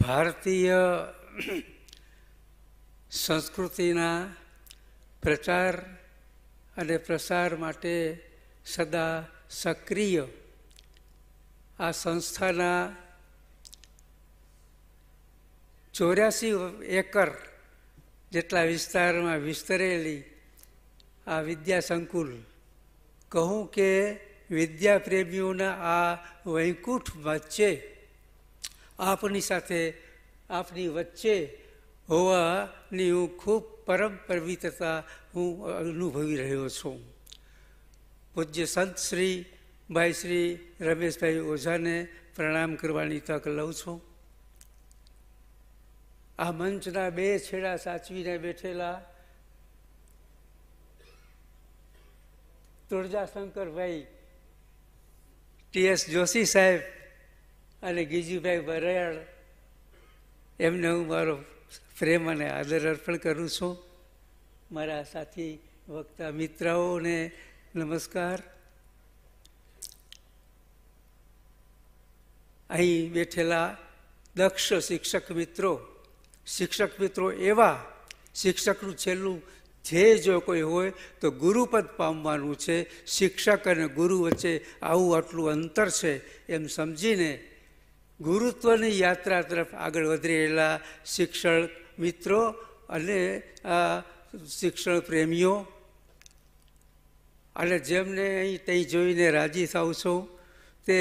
ભારતીય સંસ્કૃતિના પ્રચાર અને પ્રસાર માટે સદા સક્રિય આ સંસ્થાના ચોર્યાસી એકર જેટલા વિસ્તારમાં વિસ્તરેલી આ વિદ્યા સંકુલ કહું કે વિદ્યાપ્રેમીઓના આ વૈકુંઠ વચ્ચે આપની સાથે આપની વચ્ચે હોવાની હું ખૂબ પરમ પવિત્રતા હું અનુભવી રહ્યો છું પૂજ્ય સંત શ્રી ભાઈ શ્રી રમેશભાઈ ઓઝાને પ્રણામ કરવાની તક લઉં છું આ મંચના બે છેડા સાચવીને બેઠેલા તુળજાશંકરભાઈ ટીએસ જોશી સાહેબ અને ગીજીભાઈ વરાળ એમને હું મારો પ્રેમ અને આદર અર્પણ કરું છું મારા સાથી વક્તા મિત્રાઓને નમસ્કાર અહીં બેઠેલા દક્ષ શિક્ષક મિત્રો શિક્ષક મિત્રો એવા શિક્ષકનું છેલ્લું જે જો કોઈ હોય તો ગુરુપદ પામવાનું છે શિક્ષક અને ગુરુ વચ્ચે આવું આટલું અંતર છે એમ સમજીને ગુરુત્વની યાત્રા તરફ આગળ વધી રહેલા શિક્ષણ મિત્રો અને શિક્ષણ પ્રેમીઓ અને જેમને અહીં ત્યાં જોઈને રાજી થાઉં છું તે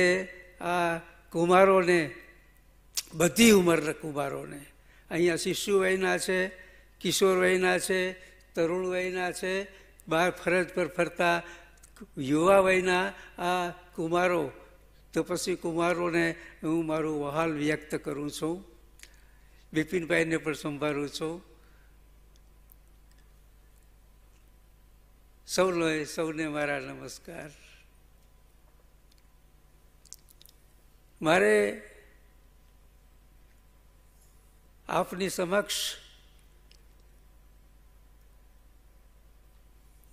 આ કુમારોને બધી ઉંમરના કુમારોને અહીંયા શિશુ વયના છે કિશોર વયના છે તરુણ વયના છે બહાર ફરજ પર ફરતા યુવા વયના આ કુમારો તો પછી કુમારોને હું મારું વહાલ વ્યક્ત કરું છું બિપિનભાઈને પણ સંભાળું છું સૌને સૌને મારા નમસ્કાર મારે આપની સમક્ષ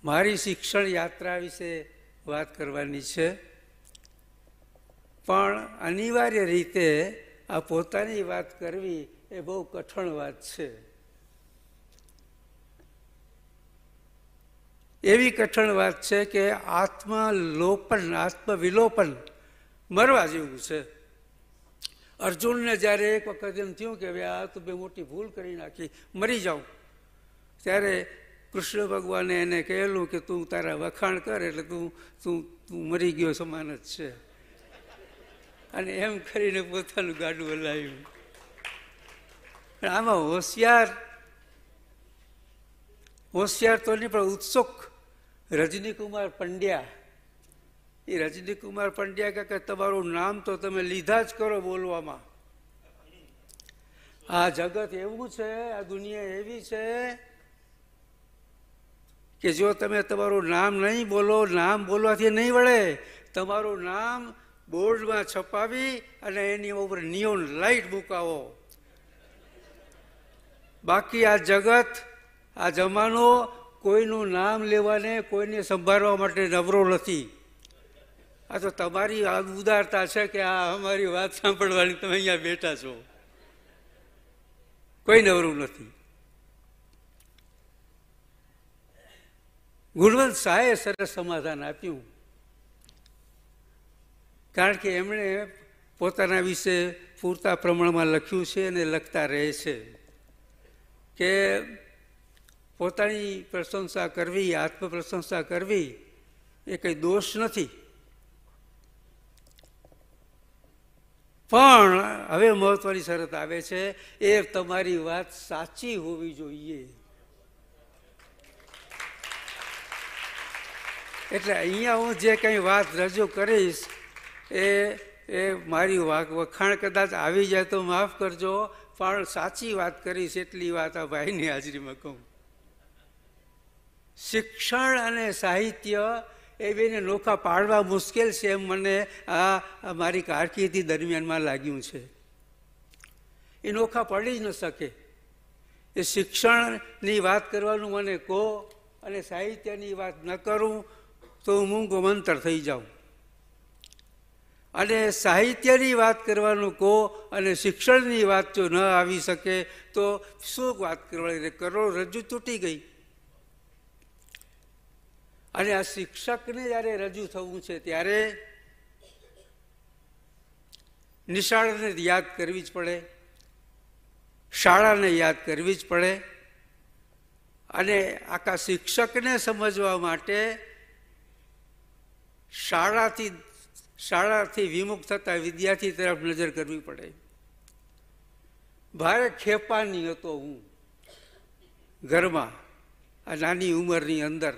મારી શિક્ષણ યાત્રા વિશે વાત કરવાની છે પણ અનિવાર્ય રીતે આ પોતાની વાત કરવી એ બહુ કઠણ વાત છે એવી કઠણ વાત છે કે આત્મલોપન આત્મવિલોપન મરવા જેવું છે અર્જુનને જ્યારે એક વખત એમ થયું કે હવે આ તો બે મોટી ભૂલ કરી નાખી મરી જાઉં ત્યારે કૃષ્ણ ભગવાને એને કહેલું કે તું તારા વખાણ કર એટલે તું તું તું મરી ગયો સમાન જ છે અને એમ કરીને પોતાનું ગાડું હલાવ્યું આમાં હોશિયાર હોશિયાર તો નહીં પણ ઉત્સુક રજનીકુમાર પંડ્યા એ રજનીકુમાર પંડ્યા કે તમારું નામ તો તમે લીધા જ કરો બોલવામાં આ જગત એવું છે આ દુનિયા એવી છે કે જો તમે તમારું નામ નહીં બોલો નામ બોલવાથી નહીં વળે તમારું નામ બોર્ડમાં છપાવી અને એની ઉપર નિયોન લાઈટ મુકાવો બાકી આ જગત આ જમાનો કોઈનું નામ લેવાને કોઈને સંભાળવા માટે નવરો નથી આ તો તમારી ઉદારતા છે કે આ અમારી વાત સાંભળવાની તમે અહીંયા બેઠા છો કોઈ નવરું નથી ગુણવંત શાહે સરસ સમાધાન આપ્યું કારણ કે એમણે પોતાના વિશે પૂરતા પ્રમાણમાં લખ્યું છે અને લખતા રહે છે કે પોતાની પ્રશંસા કરવી આત્મપ્રશંસા કરવી એ કંઈ દોષ નથી પણ હવે મહત્વની શરત આવે છે એ તમારી વાત સાચી હોવી જોઈએ એટલે અહીંયા હું જે કંઈ વાત રજૂ કરીશ એ એ મારી વાક વખાણ કદાચ આવી જાય તો માફ કરજો પણ સાચી વાત કરીશ એટલી વાત આ ભાઈની હાજરીમાં કહું શિક્ષણ અને સાહિત્ય એ બેને નોખા પાડવા મુશ્કેલ છે એમ મને આ મારી કારકિર્દી દરમિયાનમાં લાગ્યું છે એ નોખા પડી જ ન શકે એ શિક્ષણની વાત કરવાનું મને કહો અને સાહિત્યની વાત ન કરું તો હું મૂંગો મંતર થઈ જાઉં અને સાહિત્યની વાત કરવાનું કહો અને શિક્ષણની વાત જો ન આવી શકે તો શું વાત કરવાની રજૂ તૂટી ગઈ અને આ શિક્ષકને જ્યારે રજૂ થવું છે ત્યારે નિશાળને યાદ કરવી જ પડે શાળાને યાદ કરવી જ પડે અને આખા શિક્ષકને સમજવા માટે શાળાથી શાળાથી વિમુખ થતા વિદ્યાર્થી તરફ નજર કરવી પડે ભારે ખેપાની હતો હું ઘરમાં આ નાની ઉંમરની અંદર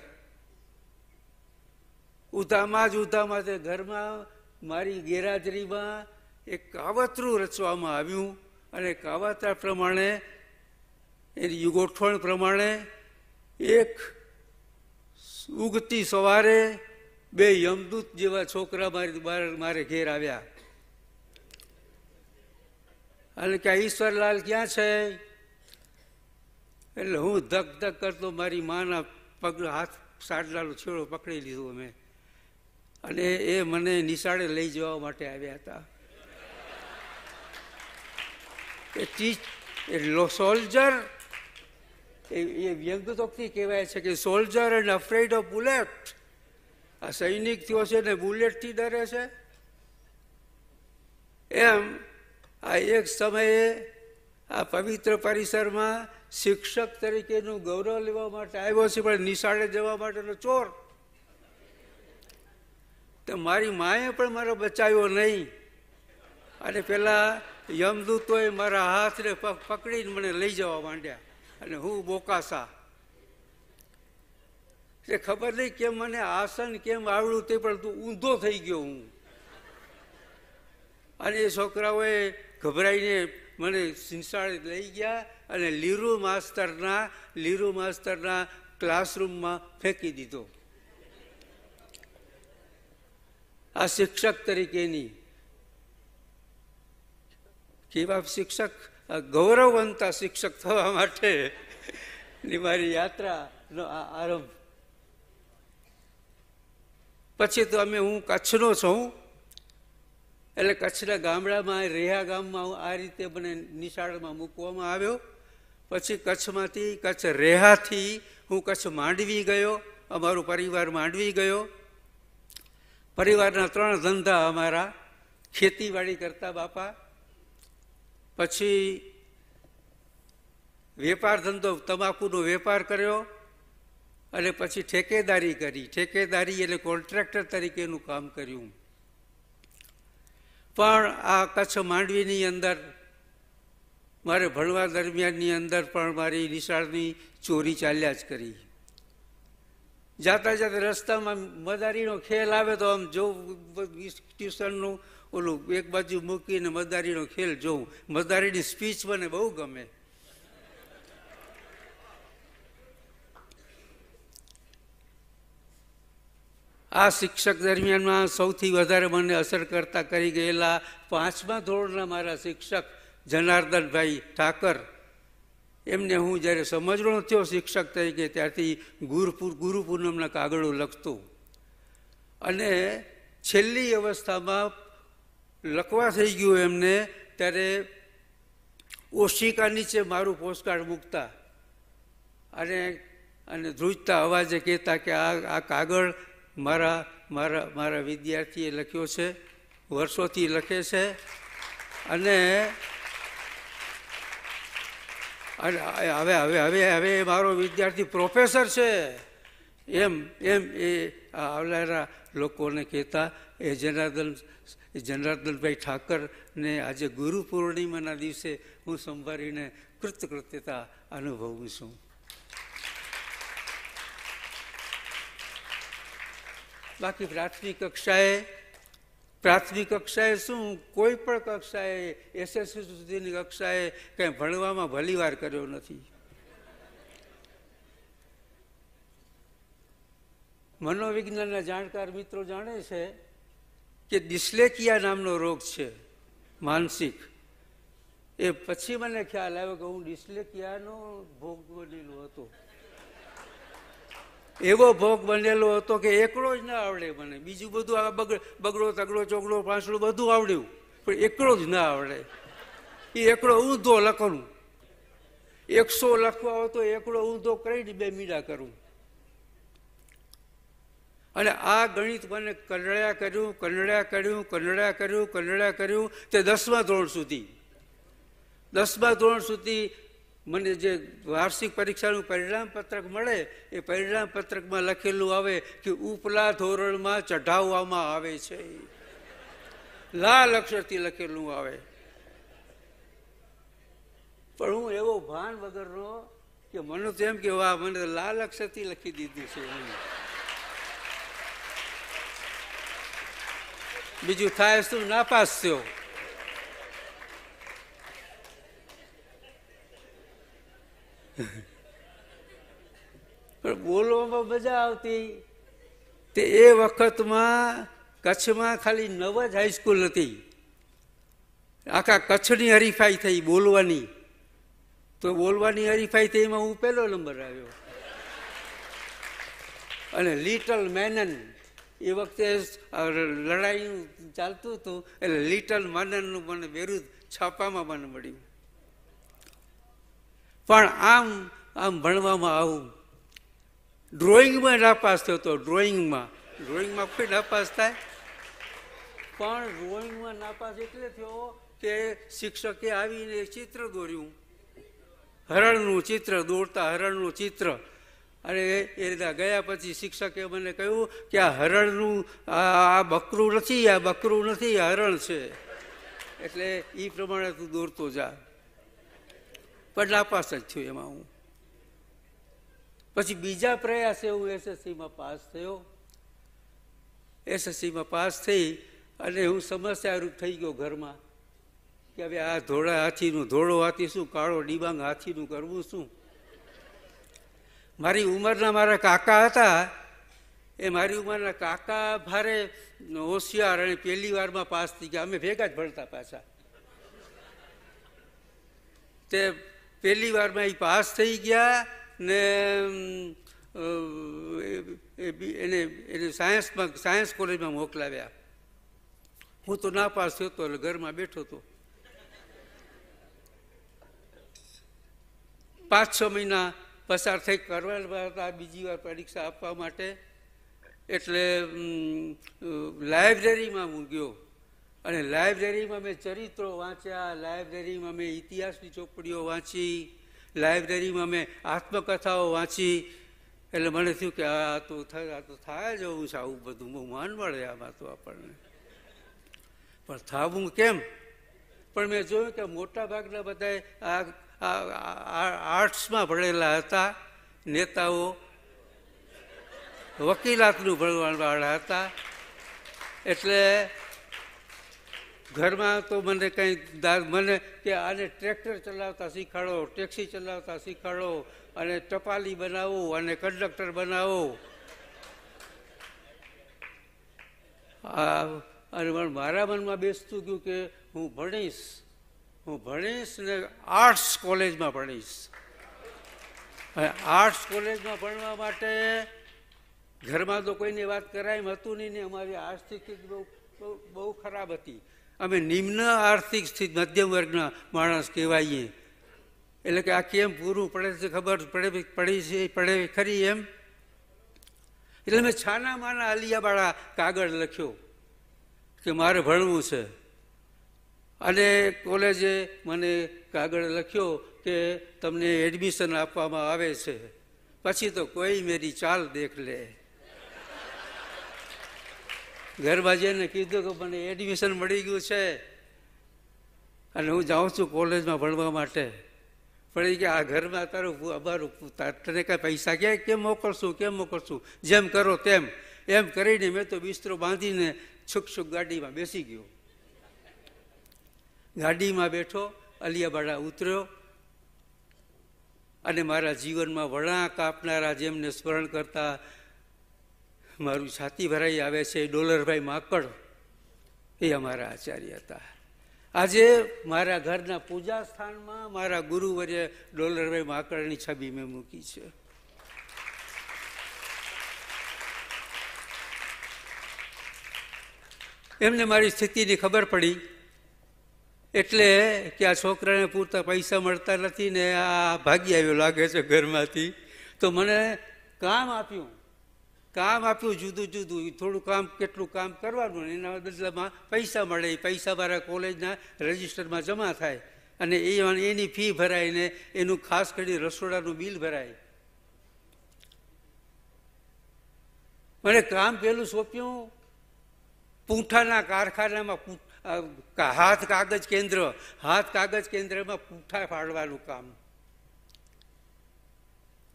ઉતામાં જ ઉતામાં તે ઘરમાં મારી ગેરહાજરીમાં એક કાવતરું રચવામાં આવ્યું અને કાવતરા પ્રમાણે એની ગોઠવણ પ્રમાણે એક ઉગતી સવારે બે યમદૂત જેવા છોકરા મારી મારે ઘેર આવ્યા અને કે ઈશ્વરલાલ ક્યાં છે એટલે હું ધક ધક કરતો મારી માના પગ હાથ સાડલાલો છેડો પકડી લીધો અમે અને એ મને નિશાળે લઈ જવા માટે આવ્યા હતા એ ટીચ એટલો સોલ્જર એ વ્યંગતોક્તિ કહેવાય છે કે soldier and afraid of bullet આ સૈનિક થયો છે ને બુલેટથી ડરે છે એમ આ એક સમયે આ પવિત્ર પરિસરમાં શિક્ષક તરીકેનું ગૌરવ લેવા માટે આવ્યો છે પણ નિશાળે જવા માટેનો ચોર તો મારી માએ પણ મારો બચાવ્યો નહીં અને પેલા યમદૂતોએ મારા હાથને પકડીને મને લઈ જવા માંડ્યા અને હું બોકાસા કે ખબર નહીં કેમ મને આસન કેમ આવડ્યું તે પણ તું ઊંધો થઈ ગયો હું અને એ છોકરાઓએ ગભરાઈને મને સિંસાળે લઈ ગયા અને લીરુ માસ્તરના લીરુ માસ્તરના ક્લાસરૂમમાં ફેંકી દીધો આ શિક્ષક તરીકેની કેવા શિક્ષક ગૌરવવંતા શિક્ષક થવા માટેની મારી યાત્રાનો આ આરંભ પછી તો અમે હું કચ્છનો છું એટલે કચ્છના ગામડામાં રેહા ગામમાં આ રીતે મને નિશાળમાં મૂકવામાં આવ્યો પછી કચ્છમાંથી કચ્છ રેહાથી હું કચ્છ માંડવી ગયો અમારો પરિવાર માંડવી ગયો પરિવારના ત્રણ ધંધા અમારા ખેતીવાડી કરતા બાપા પછી વેપાર ધંધો તમાકુનો વેપાર કર્યો અને પછી ઠેકેદારી કરી ઠેકેદારી એટલે કોન્ટ્રાક્ટર તરીકેનું કામ કર્યું પણ આ કચ્છ માંડવીની અંદર મારે ભણવા દરમિયાનની અંદર પણ મારી નિશાળની ચોરી ચાલ્યા જ કરી જાતા જાતા રસ્તામાં મદારીનો ખેલ આવે તો આમ જોઉં ટ્યુશનનું ઓલું એક બાજુ મૂકીને મદારીનો ખેલ જોઉં મદારીની સ્પીચ મને બહુ ગમે આ શિક્ષક દરમિયાનમાં સૌથી વધારે મને અસર કરતા કરી ગયેલા પાંચમા ધોરણના મારા શિક્ષક જનાર્દનભાઈ ઠાકર એમને હું જ્યારે સમજણો થયો શિક્ષક તરીકે ત્યારથી ગુરુપુર ગુરુ પૂનમના કાગળો લખતું અને છેલ્લી અવસ્થામાં લખવા થઈ ગયું એમને ત્યારે ઓશિકા નીચે મારું પોસ્ટકાર્ડ મૂકતા અને અને ધ્રુજતા અવાજે કહેતા કે આ આ કાગળ મારા મારા મારા વિદ્યાર્થીએ લખ્યો છે વર્ષોથી લખે છે અને હવે હવે હવે હવે મારો વિદ્યાર્થી પ્રોફેસર છે એમ એમ એ આવનારા લોકોને કહેતા એ જનાર્દન જનાર્દનભાઈ ઠાકરને આજે ગુરુ પૂર્ણિમાના દિવસે હું સંભાળીને કૃતકૃત્યતા અનુભવું છું બાકી પ્રાથમિક કક્ષાએ પ્રાથમિક કક્ષાએ શું કોઈ પણ કક્ષાએ એસએસસી સુધીની કક્ષાએ કંઈ ભણવામાં ભલીવાર કર્યો નથી મનોવિજ્ઞાનના જાણકાર મિત્રો જાણે છે કે ડિસ્લેકિયા નામનો રોગ છે માનસિક એ પછી મને ખ્યાલ આવ્યો કે હું ડિસ્લેકિયાનો ભોગ બનેલો હતો એવો ભોગ બનેલો હતો કે એકલો જ ના આવડે મને બીજું બધું આ બગડો તગડો ચોગડો પાંસડો બધું આવડ્યું પણ એકલો જ ના આવડે એ એકડો ઊંધો લખવાનું એકસો લખવા હોય તો એકલો ઊંધો કરીને બે મીડા કરું અને આ ગણિત મને કનડ્યા કર્યું કનડ્યા કર્યું કનડ્યા કર્યું કનડ્યા કર્યું તે દસમા ધોરણ સુધી દસમા ધોરણ સુધી મને જે વાર્ષિક પરીક્ષાનું પરિણામ પત્રક મળે એ પરિણામ પત્રકમાં લખેલું આવે કે ઉપલા ધોરણમાં ચઢાવવામાં આવે છે લાલ અક્ષરથી લખેલું આવે પણ હું એવો ભાન વગરનો કે મને તો એમ કે વાહ મને લાલ અક્ષરથી લખી દીધું છે બીજું થાય શું નાપાસ થયો પણ બોલવામાં મજા આવતી તે એ વખતમાં કચ્છમાં ખાલી નવ જ હાઈસ્કૂલ હતી આખા કચ્છની હરીફાઈ થઈ બોલવાની તો બોલવાની હરીફાઈ થઈ એમાં હું પહેલો નંબર આવ્યો અને લિટલ મેનન એ વખતે લડાઈ ચાલતું હતું એટલે લિટલ માનનનું મને બેરુદ છાપામાં મને મળ્યું પણ આમ આમ ભણવામાં આવું ડ્રોઈંગમાં નાપાસ થયો તો ડ્રોઈંગમાં ડ્રોઈંગમાં કોઈ નાપાસ થાય પણ ડ્રોઈંગમાં નાપાસ એટલે થયો કે શિક્ષકે આવીને ચિત્ર દોર્યું હરણનું ચિત્ર દોરતા હરણનું ચિત્ર અને એ રીતે ગયા પછી શિક્ષકે મને કહ્યું કે આ હરણનું આ બકરું નથી આ બકરું નથી આ હરણ છે એટલે એ પ્રમાણે તું દોરતો જા પણ નાપાસ જ થયો એમાં હું પછી બીજા પ્રયાસે હું એસએસસીમાં પાસ થયો એસએસસીમાં પાસ થઈ અને હું સમસ્યારૂપ થઈ ગયો ઘરમાં કે હવે આ ધોળા હાથીનું ધોળો હાથી શું કાળો ડિબાંગ હાથીનું કરવું શું મારી ઉંમરના મારા કાકા હતા એ મારી ઉંમરના કાકા ભારે હોશિયાર અને પહેલી વારમાં પાસ થઈ ગયા અમે ભેગા જ ભણતા પાછા તે પહેલી વારમાં એ પાસ થઈ ગયા ને એને એને સાયન્સમાં સાયન્સ કોલેજમાં મોકલાવ્યા હું તો ના પાસ થયો હતો એટલે ઘરમાં બેઠો હતો પાંચ છ મહિના પસાર થઈ કરવા હતા બીજી વાર પરીક્ષા આપવા માટે એટલે લાઇબ્રેરીમાં હું ગયો અને લાઇબ્રેરીમાં મેં ચરિત્રો વાંચ્યા લાઇબ્રેરીમાં મેં ઇતિહાસની ચોપડીઓ વાંચી લાઇબ્રેરીમાં મેં આત્મકથાઓ વાંચી એટલે મને થયું કે આ તો થાય આ તો થાય જ જવું છે આવું બધું બહુ માન મળે આમાં તો આપણને પણ થાવું કેમ પણ મેં જોયું કે મોટા ભાગના બધા આ આર્ટ્સમાં ભળેલા હતા નેતાઓ વકીલાતનું ભણવાવાળા હતા એટલે ઘરમાં તો મને કંઈ મને કે આને ટ્રેક્ટર ચલાવતા શીખાડો ટેક્સી ચલાવતા શીખાડો અને ટપાલી બનાવો અને કંડક્ટર બનાવો અને મારા મનમાં બેસતું ગયું કે હું ભણીશ હું ભણીશ ને આર્ટ્સ કોલેજમાં ભણીશ આર્ટ્સ કોલેજમાં ભણવા માટે ઘરમાં તો કોઈની વાત કરાય હતું નહીં ને અમારી આર્ટ્સથી બહુ બહુ ખરાબ હતી અમે નિમ્ન આર્થિક સ્થિતિ મધ્યમ વર્ગના માણસ કહેવાઈએ એટલે કે આ કેમ પૂરું પડે છે ખબર પડે પડી છે પડે ખરી એમ એટલે મેં છાના માના અલિયાવાળા કાગળ લખ્યો કે મારે ભણવું છે અને કોલેજે મને કાગળ લખ્યો કે તમને એડમિશન આપવામાં આવે છે પછી તો કોઈ મેરી ચાલ દેખ લે ઘરબાજીને કીધું કે મને એડમિશન મળી ગયું છે અને હું જાઉં છું કોલેજમાં ભણવા માટે પણ એ કે આ ઘરમાં તારું અમારું તને કાંઈ પૈસા કે કેમ મોકલશું કેમ મોકલશું જેમ કરો તેમ એમ કરીને મેં તો બિસ્તરો બાંધીને છુક છુક ગાડીમાં બેસી ગયો ગાડીમાં બેઠો અલિયાબાડા ઉતર્યો અને મારા જીવનમાં વળાંક આપનારા જેમને સ્મરણ કરતા મારું છાતી ભરાઈ આવે છે ડોલરભાઈ માકડ એ અમારા આચાર્ય હતા આજે મારા ઘરના પૂજા સ્થાનમાં મારા ગુરુવર્ય ડોલરભાઈ માકડની છબી મેં મૂકી છે એમને મારી સ્થિતિની ખબર પડી એટલે કે આ છોકરાને પૂરતા પૈસા મળતા નથી ને આ ભાગી આવ્યો લાગે છે ઘરમાંથી તો મને કામ આપ્યું કામ આપ્યું જુદું જુદું થોડું કામ કેટલું કામ કરવાનું એના બદલામાં પૈસા મળે પૈસા મારા કોલેજના રજીસ્ટરમાં જમા થાય અને એ એની ફી ભરાય એનું ખાસ કરી રસોડાનું બિલ ભરાય મને કામ પેલું સોંપ્યું પૂંઠાના કારખાનામાં હાથ કાગજ કેન્દ્ર હાથ કાગજ કેન્દ્રમાં પૂંઠા ફાડવાનું કામ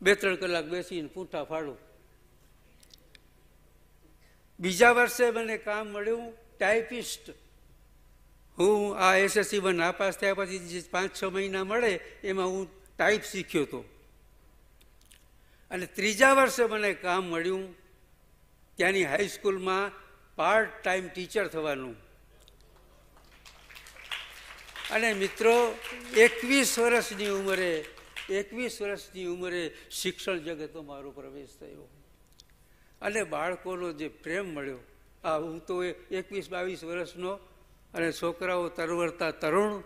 બે ત્રણ કલાક બેસીને પૂંઠા ફાડું બીજા વર્ષે મને કામ મળ્યું ટાઈપિસ્ટ હું આ એસએસસીમાં નાપાસ થયા પછી જે પાંચ છ મહિના મળે એમાં હું ટાઈપ શીખ્યો હતો અને ત્રીજા વર્ષે મને કામ મળ્યું ત્યાંની હાઈસ્કૂલમાં પાર્ટ ટાઈમ ટીચર થવાનું અને મિત્રો એકવીસ વર્ષની ઉંમરે એકવીસ વર્ષની ઉંમરે શિક્ષણ જગતમાં મારો પ્રવેશ થયો અને બાળકોનો જે પ્રેમ મળ્યો આ હું તો એકવીસ બાવીસ વર્ષનો અને છોકરાઓ તરવરતા તરુણ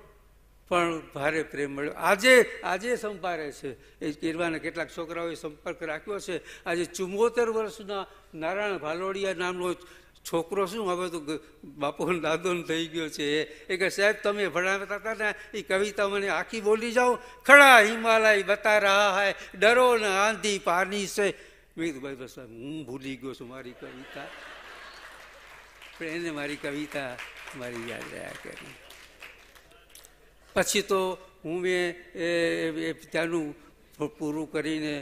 પણ ભારે પ્રેમ મળ્યો આજે આજે સંભારે છે એ કિરવાના કેટલાક છોકરાઓએ સંપર્ક રાખ્યો છે આજે ચુમ્મોતેર વર્ષના નારાયણ ભાલોડિયા નામનો છોકરો શું હવે તો બાપુનો દાદો થઈ ગયો છે એ કે સાહેબ તમે ભણાવતા હતા ને એ કવિતા મને આખી બોલી જાઓ ખડા હિમાલય બતા રહ્યા હૈ ડરો ને આંધી પાની છે મેં કીધું હું ભૂલી ગયો છું મારી કવિતા એને મારી કવિતા મારી યાદ રહ્યા કરી પછી તો હું મેં ત્યાંનું પૂરું કરીને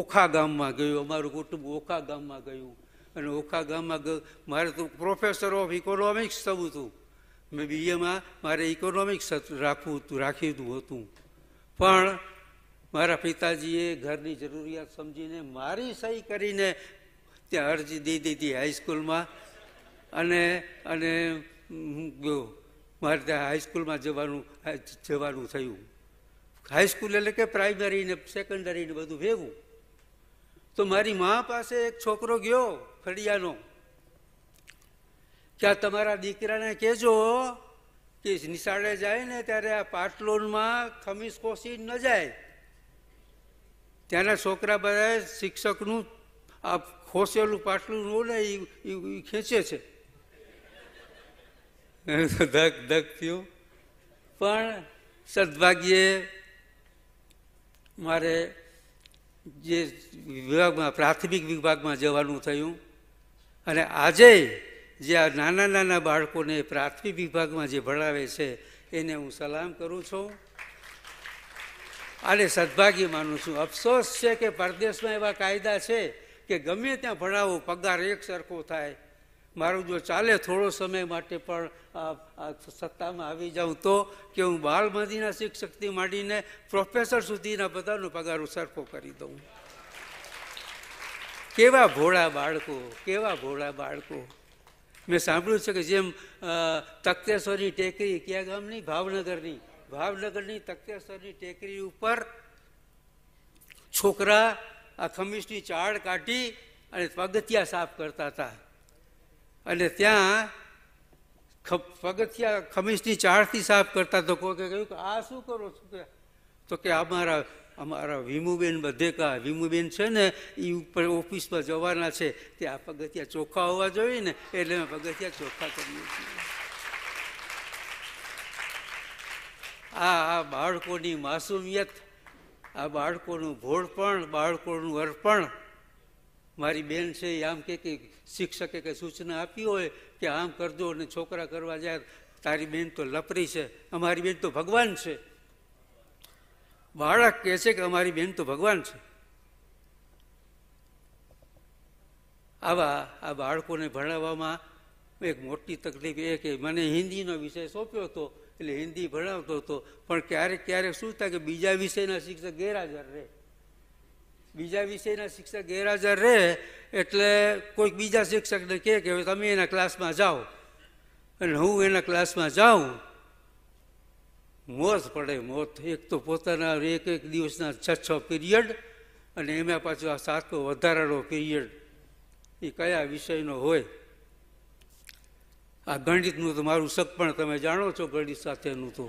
ઓખા ગામમાં ગયું અમારું કુટુંબ ઓખા ગામમાં ગયું અને ઓખા ગામમાં ગયું મારે તો પ્રોફેસર ઓફ ઇકોનોમિક્સ થવું હતું મેં બીએમાં મારે ઇકોનોમિક્સ રાખવું હતું રાખ્યું હતું પણ મારા પિતાજીએ ઘરની જરૂરિયાત સમજીને મારી સહી કરીને ત્યાં અરજી દઈ દીધી હાઈસ્કૂલમાં અને અને હું ગયો મારે ત્યાં હાઈસ્કૂલમાં જવાનું જવાનું થયું હાઈસ્કૂલ એટલે કે પ્રાઇમરી ને સેકન્ડરી ને બધું ભેગું તો મારી મા પાસે એક છોકરો ગયો ફળિયાનો કે તમારા દીકરાને કહેજો કે નિશાળે જાય ને ત્યારે આ પાટલોનમાં ખમીસ કોસી ન જાય ત્યાંના છોકરા બધા શિક્ષકનું આ ખોસેલું પાટલું ને એ ખેંચે છે ધક ધક થયું પણ સદભાગ્યે મારે જે વિભાગમાં પ્રાથમિક વિભાગમાં જવાનું થયું અને આજે જે આ નાના નાના બાળકોને પ્રાથમિક વિભાગમાં જે ભણાવે છે એને હું સલામ કરું છું આને સદભાગી માનું છું અફસોસ છે કે પરદેશમાં એવા કાયદા છે કે ગમે ત્યાં ભણાવો પગાર એક સરખો થાય મારું જો ચાલે થોડો સમય માટે પણ સત્તામાં આવી જાઉં તો કે હું બાળમંદીના શિક્ષકથી માંડીને પ્રોફેસર સુધીના બધાનો પગાર સરખો કરી દઉં કેવા ભોળા બાળકો કેવા ભોળા બાળકો મેં સાંભળ્યું છે કે જેમ તખતેશ્વરની ટેકરી ક્યાં ગામની ભાવનગરની ભાવનગરની તખતેશ્વરની ટેકરી ઉપર છોકરા આ ખમીસની ચાળ કાઢી અને પગથિયા સાફ કરતા હતા અને ત્યાં પગથિયા ખમીસની ચાળથી સાફ કરતા તો કોઈ કહ્યું કે આ શું કરો છોકરા તો કે અમારા અમારા વિમુબેન બધેકા વિમુબેન છે ને એ ઉપર ઓફિસમાં જવાના છે તે આ પગથિયા ચોખ્ખા હોવા જોઈએ ને એટલે અમે પગથિયા ચોખ્ખા કરીએ છીએ આ આ બાળકોની માસુમિયત આ બાળકોનું ભોળપણ બાળકોનું અર્પણ મારી બેન છે એ આમ કે શિક્ષકે કંઈ સૂચના આપી હોય કે આમ કરજો અને છોકરા કરવા જાય તારી બેન તો લપરી છે અમારી બેન તો ભગવાન છે બાળક કહે છે કે અમારી બેન તો ભગવાન છે આવા આ બાળકોને ભણાવવામાં એક મોટી તકલીફ એ કે મને હિન્દીનો વિષય સોંપ્યો હતો એટલે હિન્દી ભણાવતો હતો પણ ક્યારેક ક્યારેક શું થાય કે બીજા વિષયના શિક્ષક ગેરહાજર રહે બીજા વિષયના શિક્ષક ગેરહાજર રહે એટલે કોઈક બીજા શિક્ષકને કહે કે હવે તમે એના ક્લાસમાં જાઓ અને હું એના ક્લાસમાં જાઉં મોત પડે મોત એક તો પોતાના એક એક દિવસના છ છ પિરિયડ અને એમાં પાછું આ સાતમો વધારાનો પિરિયડ એ કયા વિષયનો હોય આ ગણિતનું તો મારું સગપણ તમે જાણો છો ગણિત સાથેનું તો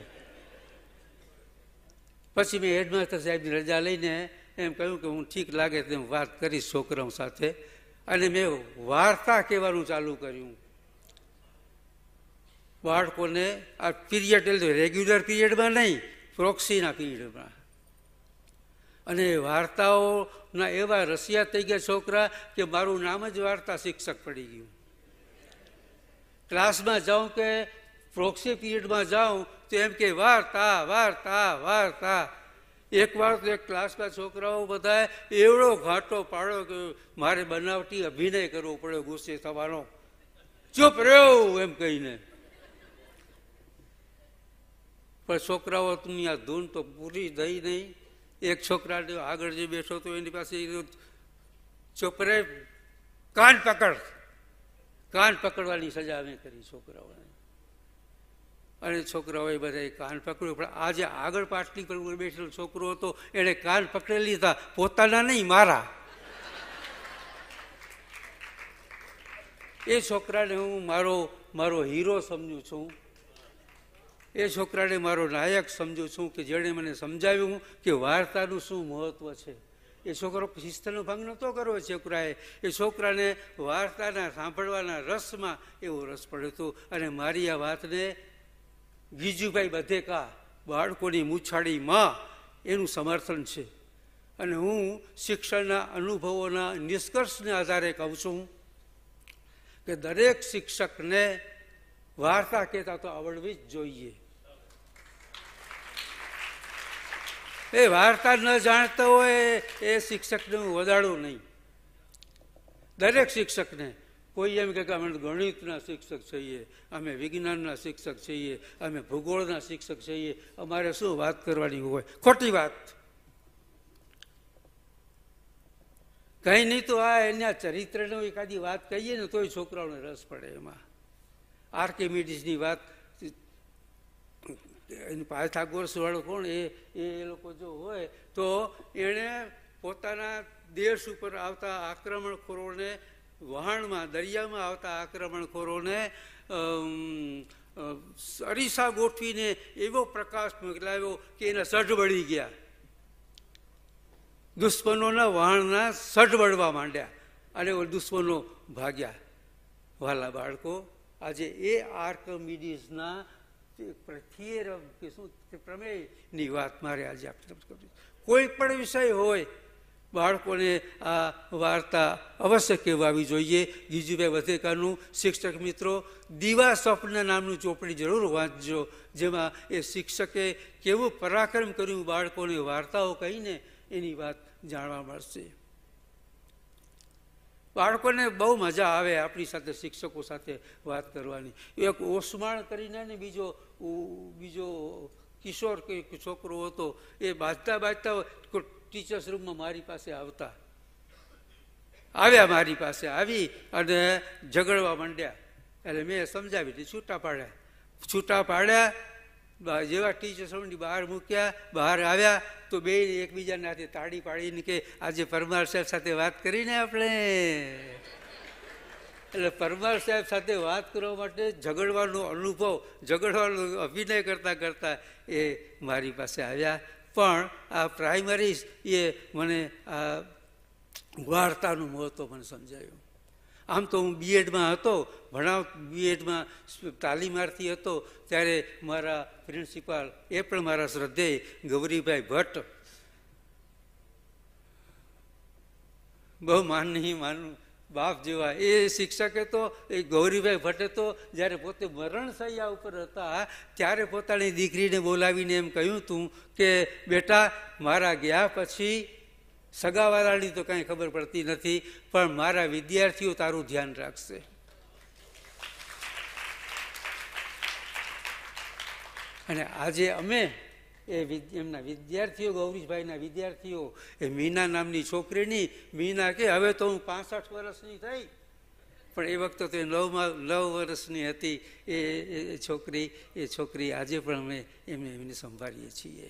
પછી મેં હેડમાસ્ટર સાહેબની રજા લઈને એમ કહ્યું કે હું ઠીક લાગે તેમ વાત કરીશ છોકરાઓ સાથે અને મેં વાર્તા કહેવાનું ચાલુ કર્યું બાળકોને આ પીરિયડ એટલે રેગ્યુલર પિરિયડમાં નહીં પ્રોક્સીના પિરિયડમાં અને વાર્તાઓના એવા રસિયા થઈ ગયા છોકરા કે મારું નામ જ વાર્તા શિક્ષક પડી ગયું ક્લાસમાં જાઉં કે પ્રોક્સી પીરિયડમાં જાઉં તો એમ કે વાર્તા વાર્તા વાર્તા એકવાર તો એક ક્લાસમાં છોકરાઓ બધાએ એવડો ઘાટો પાડ્યો કે મારે બનાવટી અભિનય કરવો પડ્યો ગુસ્સે થવાનો ચૂપ રહ્યો એમ કહીને પણ છોકરાઓ તું આ ધૂન તો પૂરી દઈ નહીં એક છોકરાને આગળ જે બેઠો તો એની પાસે ચોપરે કાન પકડ કાન પકડવાની સજા અમે કરી છોકરાઓને અને છોકરાઓએ બધાએ કાન પકડ્યું પણ આજે આગળ પાટલી કરવું બેઠેલો છોકરો હતો એણે કાન પકડી લીધા પોતાના નહીં મારા એ છોકરાને હું મારો મારો હીરો સમજું છું એ છોકરાને મારો નાયક સમજું છું કે જેણે મને સમજાવ્યું કે વાર્તાનું શું મહત્ત્વ છે એ છોકરો શિસ્તનો ભંગ નહોતો કરવો છોકરાએ એ છોકરાને વાર્તાના સાંભળવાના રસમાં એવો રસ પડ્યો હતો અને મારી આ વાતને ગીજુભાઈ બધેકા બાળકોની મૂછાડી એનું સમર્થન છે અને હું શિક્ષણના અનુભવોના નિષ્કર્ષને આધારે કહું છું કે દરેક શિક્ષકને વાર્તા કહેતા તો આવડવી જ જોઈએ એ વાર્તા ન જાણતા હોય એ શિક્ષકને હું વધાડું નહીં દરેક શિક્ષકને કોઈ એમ કે અમે ગણિતના શિક્ષક છીએ અમે વિજ્ઞાનના શિક્ષક છીએ અમે ભૂગોળના શિક્ષક છીએ અમારે શું વાત કરવાની હોય ખોટી વાત કંઈ નહીં તો આ એના ચરિત્રનો એકાદી વાત કહીએ ને તોય છોકરાઓને રસ પડે એમાં આર્કિમિડીઝની વાત એનું પાલ સુવાળો કોણ એ એ લોકો જો હોય તો એણે પોતાના દેશ ઉપર આવતા આક્રમણખોરોને વહાણમાં દરિયામાં આવતા આક્રમણખોરોને અરીસા ગોઠવીને એવો પ્રકાશ મોકલાવ્યો કે એના સઢ વળી ગયા દુશ્મનોના વહાણના સઢ વળવા માંડ્યા અને દુશ્મનો ભાગ્યા વાલા બાળકો આજે એ આર્કમિડીઝના થિયરમ કે શું પ્રમેયની વાત મારે આજે આપણે કોઈ પણ વિષય હોય બાળકોને આ વાર્તા અવશ્ય કહેવાવી જોઈએ ગીજુભાઈ વધેકાનું શિક્ષક મિત્રો દીવા સ્વપ્ન નામનું ચોપડી જરૂર વાંચજો જેમાં એ શિક્ષકે કેવું પરાક્રમ કર્યું બાળકોને વાર્તાઓ કહીને એની વાત જાણવા મળશે બાળકોને બહુ મજા આવે આપણી સાથે શિક્ષકો સાથે વાત કરવાની એક ઓસમાણ કરીને બીજો બીજો કિશોર કંઈક છોકરો હતો એ બાજતા બાજતા ટીચર્સ રૂમમાં મારી પાસે આવતા આવ્યા મારી પાસે આવી અને ઝઘડવા માંડ્યા એટલે મેં સમજાવી દીધી છૂટા પાડ્યા છૂટા પાડ્યા જેવા ટીચર્સ રૂમની બહાર મૂક્યા બહાર આવ્યા તો બે એકબીજાના હાથે તાળી પાડીને કે આજે પરમાર સાહેબ સાથે વાત કરીને આપણે એટલે પરમાર સાહેબ સાથે વાત કરવા માટે ઝઘડવાનો અનુભવ ઝઘડવાનો અભિનય કરતાં કરતાં એ મારી પાસે આવ્યા પણ આ પ્રાઇમરી એ મને આ વાર્તાનું મહત્ત્વ મને સમજાયું આમ તો હું બીએડમાં હતો ભણાવ બીએડમાં તાલીમાર્થી હતો ત્યારે મારા પ્રિન્સિપાલ એ પણ મારા શ્રદ્ધેય ગૌરીભાઈ ભટ્ટ બહુ માન નહીં માનું બાપ જેવા એ શિક્ષકે તો એ ગૌરીભાઈ ભટ્ટે તો જ્યારે પોતે મરણ સૈયા ઉપર હતા ત્યારે પોતાની દીકરીને બોલાવીને એમ કહ્યું હતું કે બેટા મારા ગયા પછી સગાવાળાની તો કાંઈ ખબર પડતી નથી પણ મારા વિદ્યાર્થીઓ તારું ધ્યાન રાખશે અને આજે અમે એ એમના વિદ્યાર્થીઓ ગૌરીશભાઈના વિદ્યાર્થીઓ એ મીના નામની છોકરીની મીના કે હવે તો હું પાસઠ વર્ષની થઈ પણ એ વખતે તો એ નવમાં નવ વર્ષની હતી એ છોકરી એ છોકરી આજે પણ અમે એમને એમને સંભાળીએ છીએ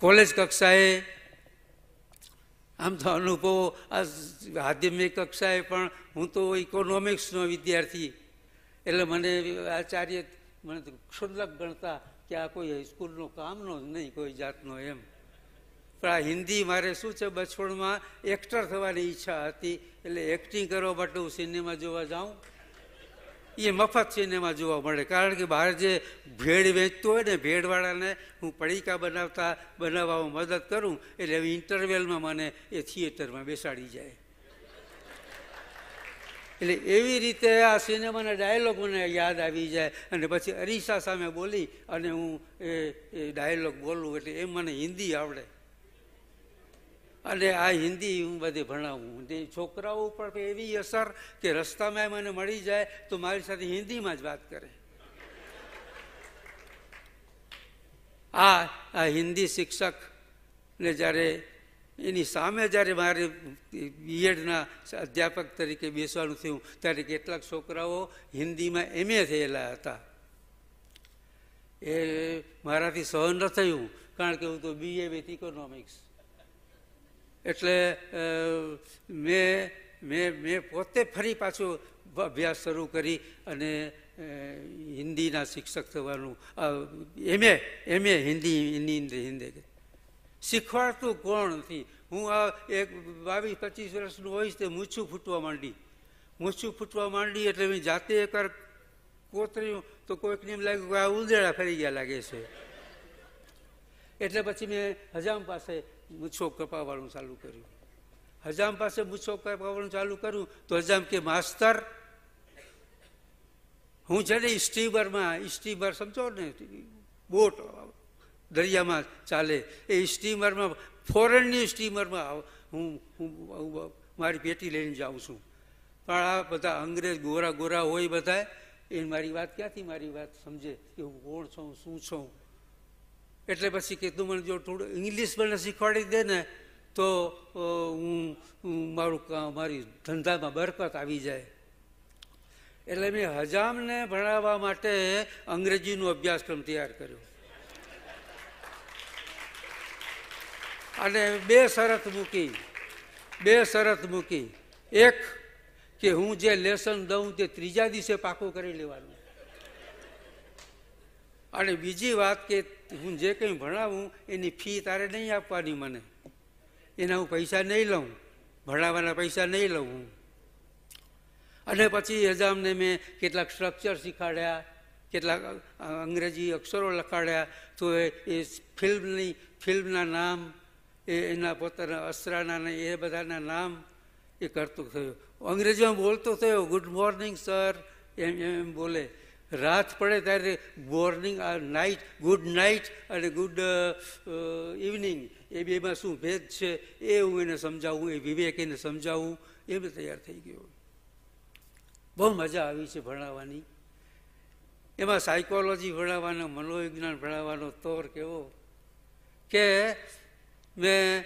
કોલેજ કક્ષાએ આમ તો અનુભવો આ માધ્યમિક કક્ષાએ પણ હું તો ઇકોનોમિક્સનો વિદ્યાર્થી એટલે મને આચાર્ય મને તો ક્ષુલ્લક ગણતા કે આ કોઈ સ્કૂલનો કામનો જ નહીં કોઈ જાતનો એમ પણ આ હિન્દી મારે શું છે બચપણમાં એક્ટર થવાની ઈચ્છા હતી એટલે એક્ટિંગ કરવા માટે હું સિનેમા જોવા જાઉં એ મફત સિનેમા જોવા મળે કારણ કે બહાર જે ભેળ વેચતો હોય ને ભેડવાળાને હું પડીકા બનાવતા બનાવવામાં મદદ કરું એટલે ઇન્ટરવેલમાં મને એ થિયેટરમાં બેસાડી જાય એટલે એવી રીતે આ સિનેમાના ડાયલોગ મને યાદ આવી જાય અને પછી અરીસા સામે બોલી અને હું એ ડાયલોગ બોલું એટલે એ મને હિન્દી આવડે અને આ હિન્દી હું બધે ભણાવું છોકરાઓ ઉપર એવી અસર કે રસ્તામાં મને મળી જાય તો મારી સાથે હિન્દીમાં જ વાત કરે આ આ હિન્દી શિક્ષકને જ્યારે એની સામે જ્યારે મારે બીએડના અધ્યાપક તરીકે બેસવાનું થયું ત્યારે કેટલાક છોકરાઓ હિન્દીમાં એમએ થયેલા હતા એ મારાથી સહન ન થયું કારણ કે હું તો બી એ વિથ ઇકોનોમિક્સ એટલે મેં મેં મેં પોતે ફરી પાછું અભ્યાસ શરૂ કરી અને હિન્દીના શિક્ષક થવાનું એમએ એ હિન્દી હિન્દી હિન્દી શીખવાડતું કોણ નથી હું આ એક બાવીસ પચીસ વર્ષનું હોઈશ તે મૂછું ફૂટવા માંડી મૂછું ફૂટવા માંડી એટલે મેં જાતે એકવાર કોતર્યું તો કોઈકને એમ લાગ્યું કે આ ઉંદેડા ફરી ગયા લાગે છે એટલે પછી મેં હજામ પાસે મૂછો કપાવવાનું ચાલુ કર્યું હજામ પાસે મૂછો કપાવવાનું ચાલુ કર્યું તો હજામ કે માસ્તર હું છે ને સ્ટીમરમાં સ્ટીમર સમજો ને બોટ દરિયામાં ચાલે એ સ્ટીમરમાં ફોરેનની સ્ટીમરમાં હું હું મારી પેટી લઈને જાઉં છું પણ આ બધા અંગ્રેજ ગોરા ગોરા હોય બધા એ મારી વાત ક્યાંથી મારી વાત સમજે કે હું કોણ છું શું છું એટલે પછી કે તું મને જો થોડું ઇંગ્લિશ મને શીખવાડી દે ને તો હું મારું મારી ધંધામાં બરકત આવી જાય એટલે મેં હજામને ભણાવવા માટે અંગ્રેજીનો અભ્યાસક્રમ તૈયાર કર્યો અને બે શરત મૂકી બે શરત મૂકી એક કે હું જે લેસન દઉં તે ત્રીજા દિવસે પાકું કરી લેવાનું અને બીજી વાત કે હું જે કંઈ ભણાવું એની ફી તારે નહીં આપવાની મને એના હું પૈસા નહીં લઉં ભણાવવાના પૈસા નહીં લઉં હું અને પછી એઝામને મેં કેટલાક સ્ટ્રક્ચર શીખાડ્યા કેટલાક અંગ્રેજી અક્ષરો લખાડ્યા તો એ ફિલ્મની ફિલ્મના નામ એ એના પોતાના અસરાના ને એ બધાના નામ એ કરતું થયું અંગ્રેજીમાં બોલતો થયો ગુડ મોર્નિંગ સર એમ એમ બોલે રાત પડે ત્યારે મોર્નિંગ આ નાઇટ ગુડ નાઇટ અને ગુડ ઇવનિંગ એ બેમાં શું ભેદ છે એ હું એને સમજાવું એ વિવેક એને સમજાવું એમ તૈયાર થઈ ગયો બહુ મજા આવી છે ભણાવવાની એમાં સાયકોલોજી ભણાવવાનો મનોવિજ્ઞાન ભણાવવાનો તોર કેવો કે મેં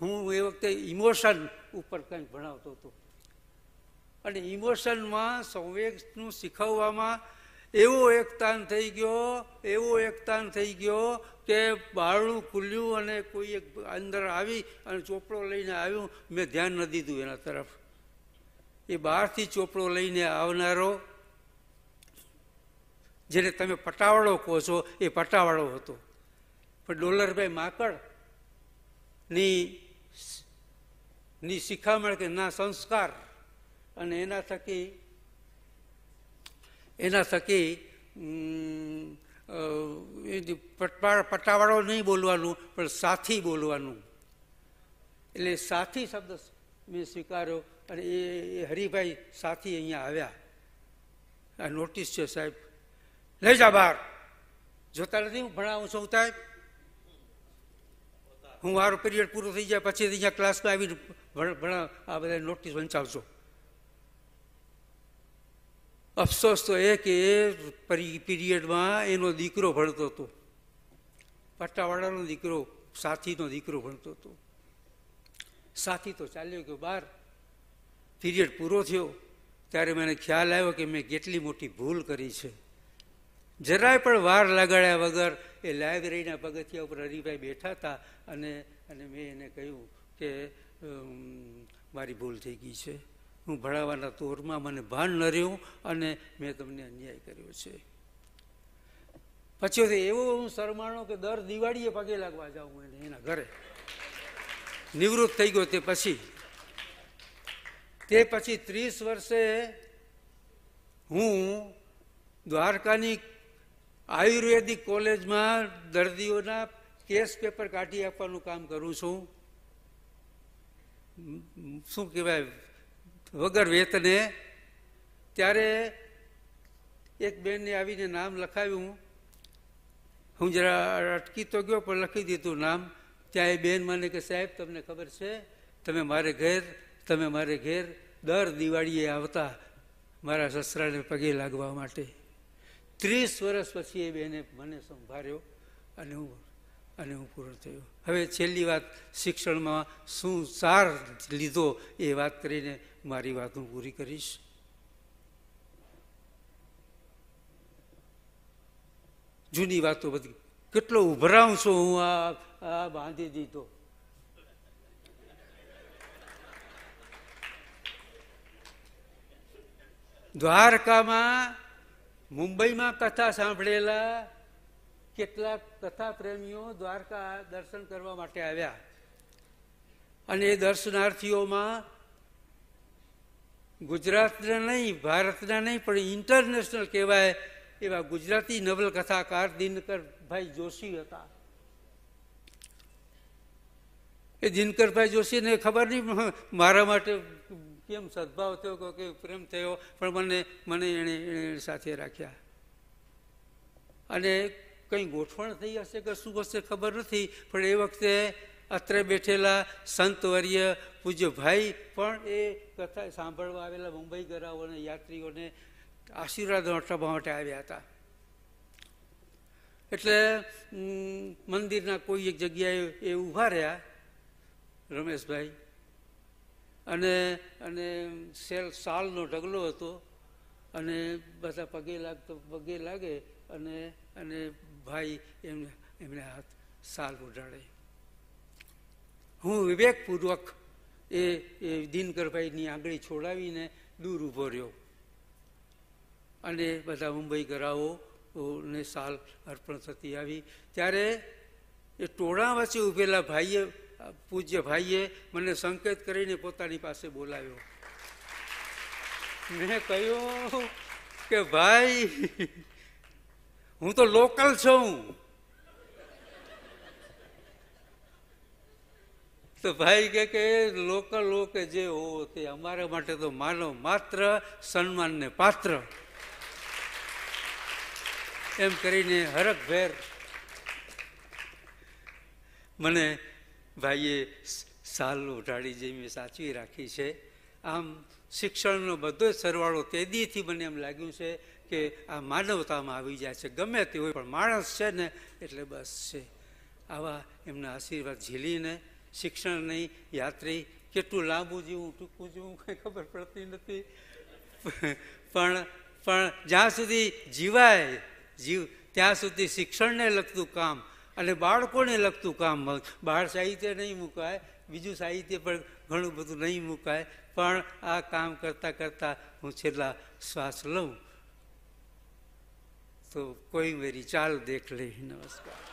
હું એ વખતે ઇમોશન ઉપર કંઈક ભણાવતો હતો અને ઇમોશનમાં સંવેગનું શીખવવામાં એવો એકતાન થઈ ગયો એવો એકતાન થઈ ગયો કે બારણું ખુલ્યું અને કોઈ એક અંદર આવી અને ચોપડો લઈને આવ્યું મેં ધ્યાન ન દીધું એના તરફ એ બહારથી ચોપડો લઈને આવનારો જેને તમે પટાવાળો કહો છો એ પટાવાળો હતો પણ ડોલરભાઈ માકડ ની ની શિખામણ કે ના સંસ્કાર અને એના થકી એના થકી પટ્ટાવાળો નહીં બોલવાનું પણ સાથી બોલવાનું એટલે સાથી શબ્દ મેં સ્વીકાર્યો અને એ હરિભાઈ સાથી અહીંયા આવ્યા આ નોટિસ છે સાહેબ લઈ જા બહાર જોતા નથી હું ભણાવું છું સાહેબ હું મારો પિરિયડ પૂરો થઈ જાય પછી અહીંયા ક્લાસમાં આવીને ભણા આ બધા નોટિસ વંચાવજો અફસોસ તો એ કે એ પીરિયડમાં એનો દીકરો ભણતો હતો પટ્ટાવાડાનો દીકરો સાથીનો દીકરો ભણતો હતો સાથી તો ચાલ્યો ગયો બહાર પિરિયડ પૂરો થયો ત્યારે મને ખ્યાલ આવ્યો કે મેં કેટલી મોટી ભૂલ કરી છે જરાય પણ વાર લગાડ્યા વગર એ લાઇબ્રેરીના પગથિયા ઉપર હરિભાઈ બેઠા હતા અને અને મેં એને કહ્યું કે મારી ભૂલ થઈ ગઈ છે હું ભણાવવાના તોરમાં મને ભાન ન રહ્યું અને મેં તમને અન્યાય કર્યો છે પછી એવો હું શરમાણો કે દર દિવાળીએ પગે લાગવા જાઉં એને એના ઘરે નિવૃત્ત થઈ ગયો તે પછી તે પછી ત્રીસ વર્ષે હું દ્વારકાની આયુર્વેદિક કોલેજમાં દર્દીઓના કેસ પેપર કાઢી આપવાનું કામ કરું છું શું કહેવાય વગર વેતને ત્યારે એક બેનને આવીને નામ લખાવ્યું હું જરા અટકી તો ગયો પણ લખી દીધું નામ ત્યાં એ બેન મને કે સાહેબ તમને ખબર છે તમે મારે ઘેર તમે મારે ઘેર દર દિવાળીએ આવતા મારા સસરાને પગે લાગવા માટે ત્રીસ વર્ષ પછી એ બેને મને સંભાળ્યો અને હું અને હું પૂર્ણ થયો હવે છેલ્લી વાત શિક્ષણમાં શું સાર લીધો એ વાત કરીને મારી વાત હું પૂરી કરીશ જૂની વાતો બધી કેટલો ઉભરાઉં છું હું આ આ બાંધી દીધો દ્વારકામાં મુંબઈમાં કથા સાંભળેલા કેટલાક કથા પ્રેમીઓ દ્વારકા દર્શન કરવા માટે આવ્યા અને એ દર્શનાર્થીઓમાં ગુજરાતના નહીં ભારતના નહીં પણ ઇન્ટરનેશનલ કહેવાય એવા ગુજરાતી નવલકથાકાર દિનકરભાઈ જોશી હતા એ દિનકરભાઈ જોશીને ખબર નહીં મારા માટે કેમ સદભાવ થયો કે પ્રેમ થયો પણ મને મને એણે એણે સાથે રાખ્યા અને કંઈ ગોઠવણ થઈ હશે કે શું હશે ખબર નથી પણ એ વખતે અત્રે બેઠેલા સંતવર્ય પૂજ્ય ભાઈ પણ એ કથા સાંભળવા આવેલા મુંબઈ ગરાઓને યાત્રીઓને આશીર્વાદ વટાવવા માટે આવ્યા હતા એટલે મંદિરના કોઈ એક જગ્યાએ એ ઊભા રહ્યા રમેશભાઈ અને અને સેલ સાલનો ઢગલો હતો અને બધા પગે લાગતો પગે લાગે અને અને ભાઈ એમને એમને હાથ સાલ ઉડાડે હું વિવેકપૂર્વક એ એ દિનકરભાઈની આંગળી છોડાવીને દૂર ઊભો રહ્યો અને બધા મુંબઈ ગરાઓ ને સાલ અર્પણ થતી આવી ત્યારે એ ટોળા વચ્ચે ઊભેલા ભાઈએ પૂજ્ય ભાઈએ મને સંકેત કરીને પોતાની પાસે બોલાવ્યો મેં કહ્યું કે ભાઈ હું તો લોકલ છું તો ભાઈ કે કે લોકલ લોકે જે હો તે અમારા માટે તો માનવ માત્ર સન્માનને પાત્ર એમ કરીને હરકભેર મને ભાઈએ સાલ ઉઢાડી જેવી સાચવી રાખી છે આમ શિક્ષણનો બધો જ સરવાળો તેદીથી મને એમ લાગ્યું છે કે આ માનવતામાં આવી જાય છે ગમે તે હોય પણ માણસ છે ને એટલે બસ છે આવા એમના આશીર્વાદ ઝીલીને શિક્ષણની યાત્રી કેટલું લાંબુ જીવું ટૂંકું જીવું કંઈ ખબર પડતી નથી પણ પણ જ્યાં સુધી જીવાય જીવ ત્યાં સુધી શિક્ષણને લગતું કામ અને બાળકોને લગતું કામ બાળ સાહિત્ય નહીં મુકાય બીજું સાહિત્ય પણ ઘણું બધું નહીં મુકાય પણ આ કામ કરતાં કરતાં હું છેલ્લા શ્વાસ લઉં તો કોઈ મેરી ચાલ દેખ લે નમસ્કાર